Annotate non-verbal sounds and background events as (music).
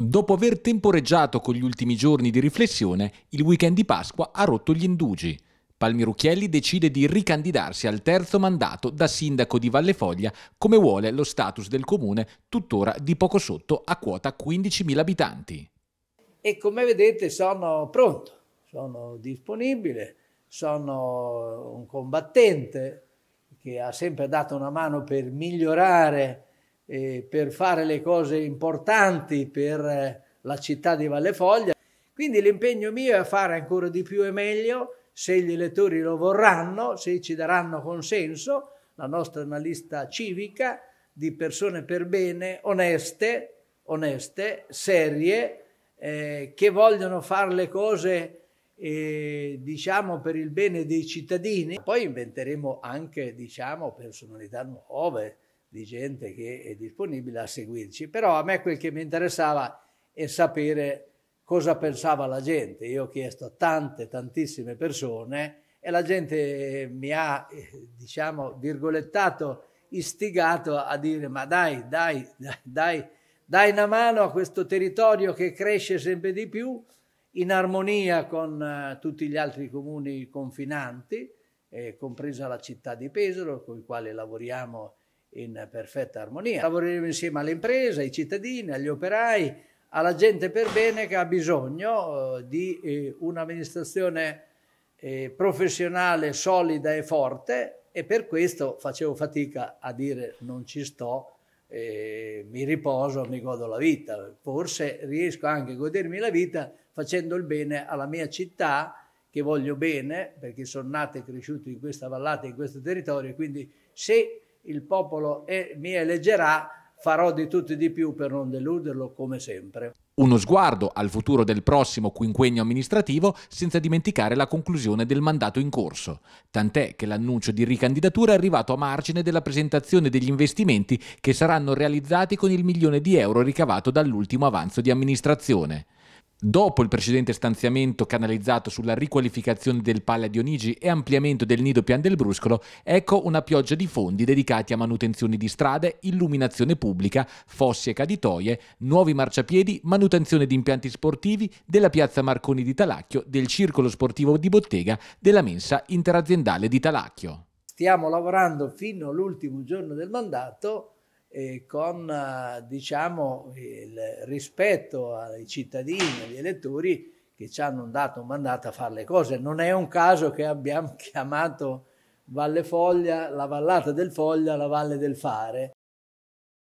Dopo aver temporeggiato con gli ultimi giorni di riflessione, il weekend di Pasqua ha rotto gli indugi. Palmirucchielli decide di ricandidarsi al terzo mandato da sindaco di Valle Foglia, come vuole lo status del comune, tuttora di poco sotto a quota 15.000 abitanti. E come vedete sono pronto, sono disponibile, sono un combattente che ha sempre dato una mano per migliorare eh, per fare le cose importanti per eh, la città di Valle Foglia. Quindi l'impegno mio è fare ancora di più e meglio, se gli elettori lo vorranno, se ci daranno consenso, la nostra è una lista civica di persone per bene, oneste, oneste serie, eh, che vogliono fare le cose eh, diciamo per il bene dei cittadini. Poi inventeremo anche diciamo personalità nuove, di gente che è disponibile a seguirci, però a me quel che mi interessava è sapere cosa pensava la gente. Io ho chiesto a tante, tantissime persone e la gente eh, mi ha, eh, diciamo, virgolettato, istigato a dire ma dai, dai, dai, dai, dai una mano a questo territorio che cresce sempre di più in armonia con uh, tutti gli altri comuni confinanti, eh, compresa la città di Pesaro, con i quali lavoriamo in perfetta armonia. Lavoreremo insieme alle imprese, ai cittadini, agli operai, alla gente per bene che ha bisogno eh, di eh, un'amministrazione eh, professionale solida e forte e per questo facevo fatica a dire non ci sto, eh, mi riposo, mi godo la vita. Forse riesco anche a godermi la vita facendo il bene alla mia città che voglio bene perché sono nato e cresciuto in questa vallata, in questo territorio, quindi se il popolo mi eleggerà, farò di tutto e di più per non deluderlo come sempre uno sguardo al futuro del prossimo quinquennio amministrativo senza dimenticare la conclusione del mandato in corso, tant'è che l'annuncio di ricandidatura è arrivato a margine della presentazione degli investimenti che saranno realizzati con il milione di euro ricavato dall'ultimo avanzo di amministrazione. Dopo il precedente stanziamento canalizzato sulla riqualificazione del Palla di Onigi e ampliamento del nido Pian del Bruscolo, ecco una pioggia di fondi dedicati a manutenzioni di strade, illuminazione pubblica, fossi e caditoie, nuovi marciapiedi, manutenzione manutenzione di impianti sportivi della piazza Marconi di Talacchio, del circolo sportivo di Bottega, della mensa interaziendale di Talacchio. Stiamo lavorando fino all'ultimo giorno del mandato eh, con eh, diciamo, il rispetto ai cittadini, agli elettori che ci hanno dato un mandato a fare le cose. Non è un caso che abbiamo (laughs) chiamato Valle Foglia, la vallata del Foglia, la valle del fare.